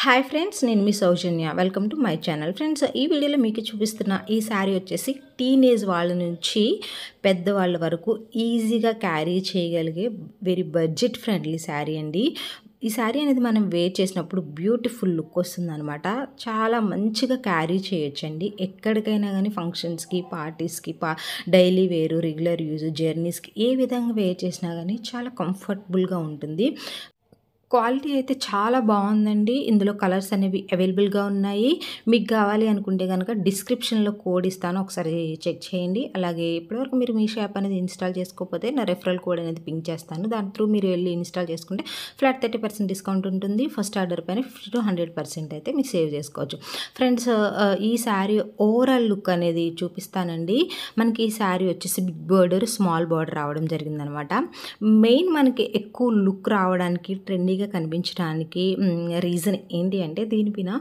Hi friends నేను మీ Soujanya welcome to my channel friends ఈ వీడియోలో మీకు చూపిస్తున్న ఈ శారీ వచ్చేసి టీనేజ్ వాళ్ళ నుంచి పెద్దవాళ్ళ వరకు ఈజీగా క్యారీ చేయగలిగే వెరీ బడ్జెట్ ఫ్రెండ్లీ శారీ అండి ఈ శారీ అనేది మనం వేర్ చేసినప్పుడు బ్యూటిఫుల్ లుక్ వస్తుందనమాట చాలా మంచిగా క్యారీ చేయొచ్చండి ఎక్కడికైనా కానీ ఫంక్షన్స్కి పార్టీస్కి పా డైలీ వేరు రెగ్యులర్ యూజ్ జర్నీస్కి ఏ విధంగా వేర్ చేసినా కానీ చాలా కంఫర్టబుల్గా ఉంటుంది క్వాలిటీ అయితే చాలా బాగుందండి ఇందులో కలర్స్ అనేవి అవైలబుల్గా ఉన్నాయి మీకు కావాలి అనుకుంటే కనుక డిస్క్రిప్షన్లో కోడ్ ఇస్తాను ఒకసారి చెక్ చేయండి అలాగే ఇప్పటివరకు మీరు మీ యాప్ అనేది ఇన్స్టాల్ చేసుకోకపోతే నా రెఫరల్ కోడ్ అనేది పింక్ చేస్తాను దాని త్రూ మీరు వెళ్ళి ఇన్స్టాల్ చేసుకుంటే ఫ్లాట్ థర్టీ పర్సెంట్ డిస్కౌంట్ ఉంటుంది ఫస్ట్ ఆర్డర్ పైన ఫిఫ్టీ టు హండ్రెడ్ పర్సెంట్ అయితే మీకు సేవ్ చేసుకోవచ్చు ఫ్రెండ్స్ ఈ శారీ ఓవరాల్ లుక్ అనేది చూపిస్తానండి మనకి ఈ శారీ వచ్చేసి బిగ్ బోర్డర్ స్మాల్ బార్డర్ రావడం జరిగిందనమాట మెయిన్ మనకి ఎక్కువ లుక్ రావడానికి ట్రెండీగా క్లారిటీగా కనిపించడానికి రీజన్ ఏంటి అంటే దీనిపైన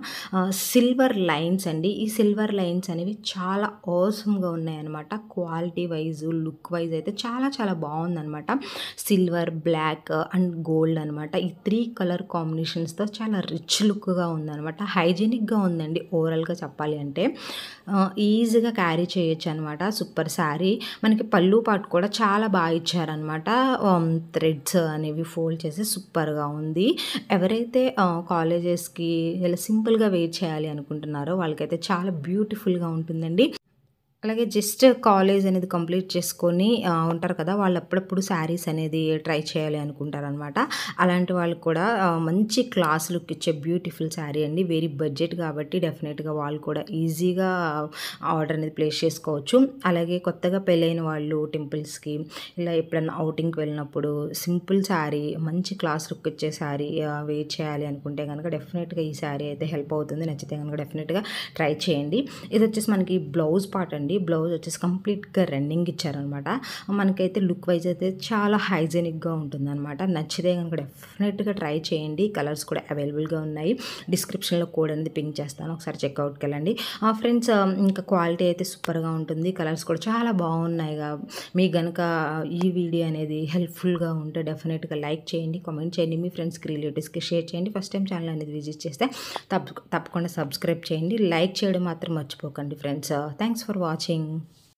సిల్వర్ లైన్స్ అండి ఈ సిల్వర్ లైన్స్ అనేవి చాలా ఆసమ్గా ఉన్నాయన్నమాట క్వాలిటీ వైజ్ లుక్ వైజ్ అయితే చాలా చాలా బాగుందనమాట సిల్వర్ బ్లాక్ అండ్ గోల్డ్ అనమాట ఈ త్రీ కలర్ కాంబినేషన్స్తో చాలా రిచ్ లుక్గా ఉందనమాట హైజీనిక్గా ఉందండి ఓవరాల్గా చెప్పాలి అంటే ఈజీగా క్యారీ చేయొచ్చు అనమాట సూపర్ శారీ మనకి పళ్ళు పాటు కూడా చాలా బాగా ఇచ్చారనమాట థ్రెడ్స్ um, అనేవి ఫోల్డ్ చేసి సూపర్గా ఉంది ఉంది ఎవరైతే కాలేజెస్కి ఇలా సింపుల్గా వెయిట్ చేయాలి అనుకుంటున్నారో వాళ్ళకైతే చాలా బ్యూటిఫుల్గా ఉంటుందండి అలాగే జస్ట్ కాలేజ్ అనేది కంప్లీట్ చేసుకొని ఉంటారు కదా వాళ్ళు అప్పుడప్పుడు శారీస్ అనేది ట్రై చేయాలి అనుకుంటారు అనమాట అలాంటి వాళ్ళు కూడా మంచి క్లాస్ లుక్ ఇచ్చే బ్యూటిఫుల్ శారీ అండి వెరీ బడ్జెట్ కాబట్టి డెఫినెట్గా వాళ్ళు కూడా ఈజీగా ఆర్డర్ అనేది ప్లేస్ చేసుకోవచ్చు అలాగే కొత్తగా పెళ్ళైన వాళ్ళు టెంపుల్స్కి ఇలా ఎప్పుడైనా అవుటింగ్కి వెళ్ళినప్పుడు సింపుల్ శారీ మంచి క్లాస్ లుక్ ఇచ్చే శారీ వేర్ చేయాలి అనుకుంటే కనుక డెఫినెట్గా ఈ శారీ అయితే హెల్ప్ అవుతుంది నచ్చితే కనుక డెఫినెట్గా ట్రై చేయండి ఇది వచ్చేసి మనకి బ్లౌజ్ పార్ట్ అండి ఇచ్చారండి బ్లౌజ్ వచ్చేసి కంప్లీట్గా రన్నింగ్ ఇచ్చారనమాట మనకైతే లుక్ వైజ్ అయితే చాలా హైజెనిక్గా ఉంటుందన్నమాట నచ్చితే కనుక డెఫినెట్గా ట్రై చేయండి కలర్స్ కూడా అవైలబుల్గా ఉన్నాయి డిస్క్రిప్షన్లో కోడ్ అనేది పింక్ చేస్తాను ఒకసారి చెక్అవుట్కి వెళ్ళండి ఫ్రెండ్స్ ఇంకా క్వాలిటీ అయితే సూపర్గా ఉంటుంది కలర్స్ కూడా చాలా బాగున్నాయి మీకు కనుక ఈ వీడియో అనేది హెల్ప్ఫుల్గా ఉంటే డెఫినెట్గా లైక్ చేయండి కామెంట్ చేయండి మీ ఫ్రెండ్స్కి రిలేటివ్స్కి షేర్ చేయండి ఫస్ట్ టైం ఛానల్ అనేది విజిట్ చేస్తే తప్పకుండా సబ్స్క్రైబ్ చేయండి లైక్ చేయడం మాత్రం మర్చిపోకండి friends thanks for watch watching.